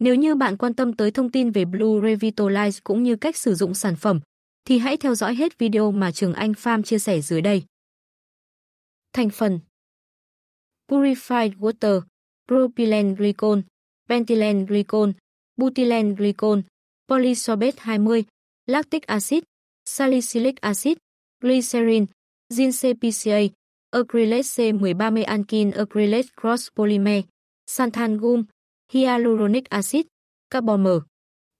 Nếu như bạn quan tâm tới thông tin về Blue Revitalize cũng như cách sử dụng sản phẩm, thì hãy theo dõi hết video mà Trường Anh Farm chia sẻ dưới đây. Thành phần Purified Water, Propylene Glycol, Pentylene Glycol, Butylene Glycol, Polysorbate 20, Lactic Acid, Salicylic Acid, Glycerin, Zinc PCA, Acrylate C1030 Ankin Acrylate Cross Polymer, Xanthan Gum, hyaluronic acid, carbomer, mờ,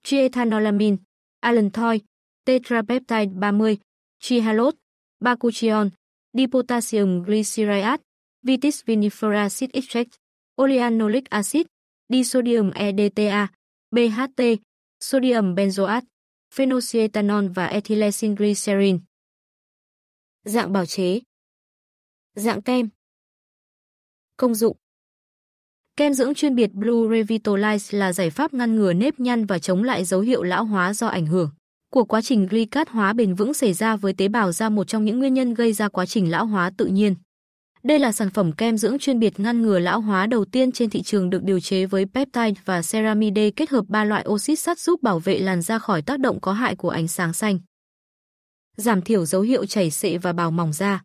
triethanolamine, allantoin, tetrapeptide 30, trihalot, bacuchion, dipotassium glycyrrhizate, vitis vinifera acid extract, oleanolic acid, disodium EDTA, BHT, sodium benzoate, phenocietanol và ethylene glycerin. Dạng bào chế Dạng kem Công dụng Kem dưỡng chuyên biệt Blue Revitalize là giải pháp ngăn ngừa nếp nhăn và chống lại dấu hiệu lão hóa do ảnh hưởng của quá trình glycat hóa bền vững xảy ra với tế bào da một trong những nguyên nhân gây ra quá trình lão hóa tự nhiên. Đây là sản phẩm kem dưỡng chuyên biệt ngăn ngừa lão hóa đầu tiên trên thị trường được điều chế với peptide và ceramide kết hợp ba loại oxit sắt giúp bảo vệ làn da khỏi tác động có hại của ánh sáng xanh. Giảm thiểu dấu hiệu chảy xệ và bào mỏng da.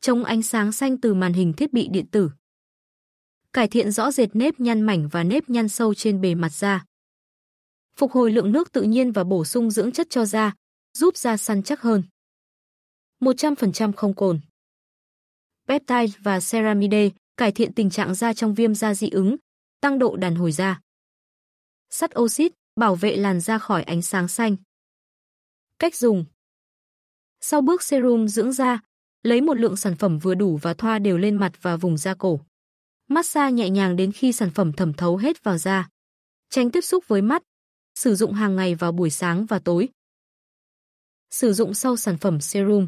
Chống ánh sáng xanh từ màn hình thiết bị điện tử cải thiện rõ rệt nếp nhăn mảnh và nếp nhăn sâu trên bề mặt da. Phục hồi lượng nước tự nhiên và bổ sung dưỡng chất cho da, giúp da săn chắc hơn. 100% không cồn. Peptide và ceramide cải thiện tình trạng da trong viêm da dị ứng, tăng độ đàn hồi da. Sắt oxit bảo vệ làn da khỏi ánh sáng xanh. Cách dùng Sau bước serum dưỡng da, lấy một lượng sản phẩm vừa đủ và thoa đều lên mặt và vùng da cổ massage nhẹ nhàng đến khi sản phẩm thẩm thấu hết vào da. Tránh tiếp xúc với mắt. Sử dụng hàng ngày vào buổi sáng và tối. Sử dụng sau sản phẩm serum.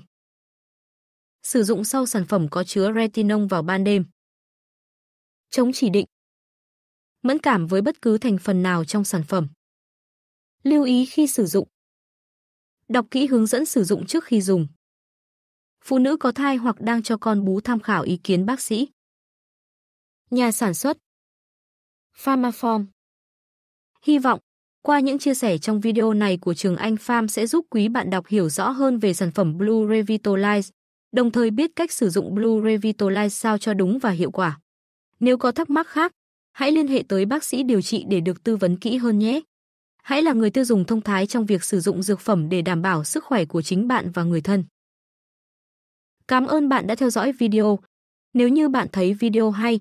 Sử dụng sau sản phẩm có chứa retinol vào ban đêm. Chống chỉ định. Mẫn cảm với bất cứ thành phần nào trong sản phẩm. Lưu ý khi sử dụng. Đọc kỹ hướng dẫn sử dụng trước khi dùng. Phụ nữ có thai hoặc đang cho con bú tham khảo ý kiến bác sĩ. Nhà sản xuất Pharmaform Hy vọng, qua những chia sẻ trong video này của Trường Anh Pham sẽ giúp quý bạn đọc hiểu rõ hơn về sản phẩm Blue Revitalize, đồng thời biết cách sử dụng Blue Revitalize sao cho đúng và hiệu quả. Nếu có thắc mắc khác, hãy liên hệ tới bác sĩ điều trị để được tư vấn kỹ hơn nhé. Hãy là người tiêu dùng thông thái trong việc sử dụng dược phẩm để đảm bảo sức khỏe của chính bạn và người thân. Cảm ơn bạn đã theo dõi video. Nếu như bạn thấy video hay,